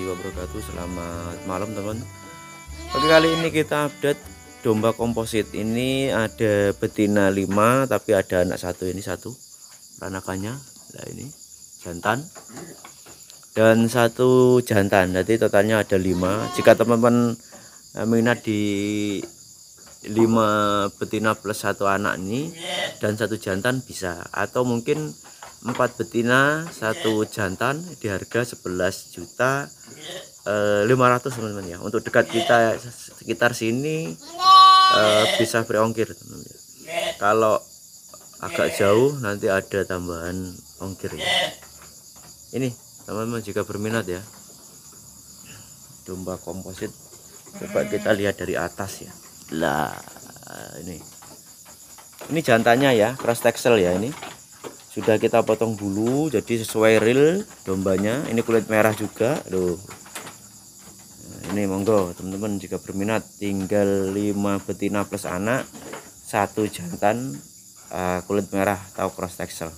warahmatullahi wabarakatuh Selamat malam teman Oke kali ini kita update domba komposit Ini ada betina 5 tapi ada anak satu ini satu Ranakannya nah ini jantan Dan satu jantan Jadi totalnya ada lima. Jika teman-teman eh, minat di lima betina plus satu anak ini Dan satu jantan bisa Atau mungkin 4 betina, satu jantan di harga 11 juta eh, lima ratus teman-teman ya. Untuk dekat kita sekitar sini eh, bisa berongkir teman ya. Kalau agak jauh nanti ada tambahan ongkir ya. Ini teman-teman jika berminat ya. Domba komposit coba kita lihat dari atas ya. Lah ini. Ini jantannya ya, cross texel ya ini sudah kita potong bulu jadi sesuai real dombanya ini kulit merah juga loh nah, ini monggo teman-teman jika berminat tinggal 5 betina plus anak satu jantan uh, kulit merah atau cross texel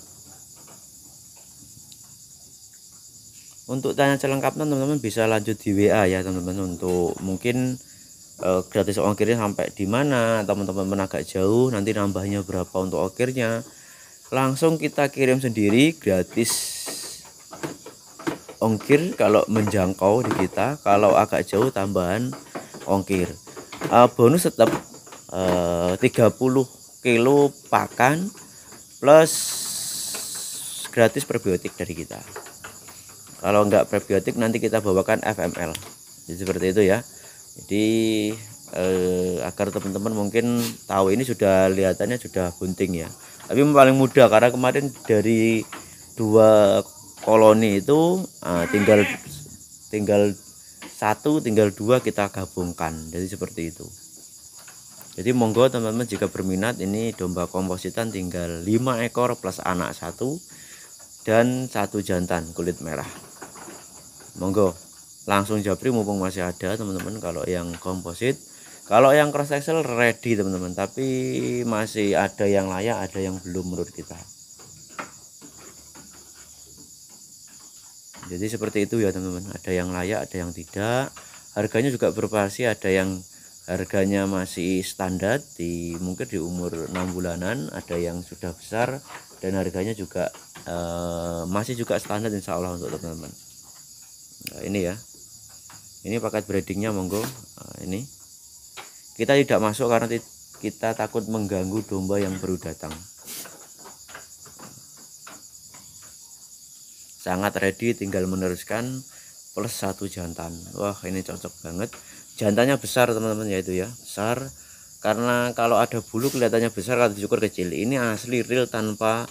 untuk tanya selengkapnya teman-teman bisa lanjut di WA ya teman-teman untuk mungkin uh, gratis ongkirnya sampai di mana teman-teman agak jauh nanti nambahnya berapa untuk ongkirnya langsung kita kirim sendiri gratis ongkir kalau menjangkau di kita kalau agak jauh tambahan ongkir uh, bonus tetap eh, uh, 30 kilo pakan plus gratis probiotik dari kita kalau enggak probiotik nanti kita bawakan FML jadi seperti itu ya jadi eh, agar teman-teman mungkin tahu ini sudah lihatannya sudah gunting ya tapi paling mudah karena kemarin dari dua koloni itu uh, tinggal tinggal satu tinggal dua kita gabungkan jadi seperti itu jadi monggo teman-teman jika berminat ini domba kompositan tinggal lima ekor plus anak satu dan satu jantan kulit merah monggo langsung japri mumpung masih ada teman-teman kalau yang komposit kalau yang cross axle ready teman-teman tapi masih ada yang layak ada yang belum menurut kita jadi seperti itu ya teman-teman ada yang layak ada yang tidak harganya juga bervariasi ada yang harganya masih standar di mungkin di umur 6 bulanan ada yang sudah besar dan harganya juga eh, masih juga standar insya Allah untuk teman-teman nah, ini ya ini paket breedingnya monggo nah, ini kita tidak masuk karena kita takut mengganggu domba yang baru datang. Sangat ready tinggal meneruskan plus satu jantan. Wah, ini cocok banget. Jantannya besar, teman-teman ya itu ya. Besar karena kalau ada bulu kelihatannya besar kalau dicukur kecil. Ini asli real tanpa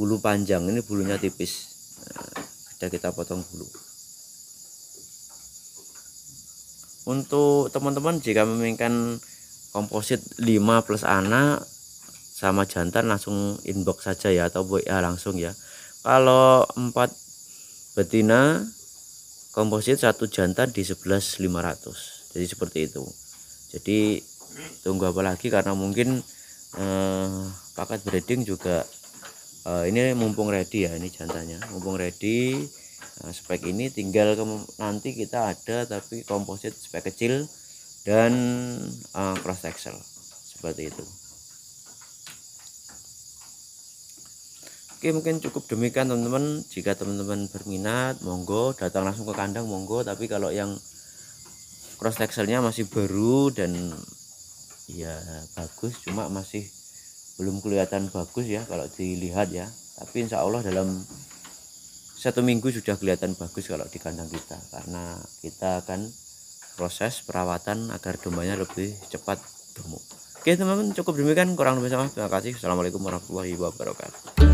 bulu panjang. Ini bulunya tipis. Nah, kita potong bulu. untuk teman-teman jika menginginkan komposit 5 plus anak sama jantan langsung inbox saja ya atau WA langsung ya kalau 4 betina komposit satu jantan di 11.500 jadi seperti itu jadi tunggu apa lagi karena mungkin eh, paket breeding juga eh, ini mumpung ready ya ini jantannya mumpung ready nah, spek ini tinggal ke, nanti kita ada tapi komposit spek kecil dan uh, cross section seperti itu Oke mungkin cukup demikian teman-teman jika teman-teman berminat monggo datang langsung ke kandang monggo tapi kalau yang cross texelnya masih baru dan ya bagus cuma masih belum kelihatan bagus ya kalau dilihat ya tapi insya Allah dalam satu minggu sudah kelihatan bagus kalau di kandang kita karena kita akan proses perawatan agar dombanya lebih cepat gemuk oke teman-teman cukup demikian kurang lebih sama terima kasih assalamualaikum warahmatullahi wabarakatuh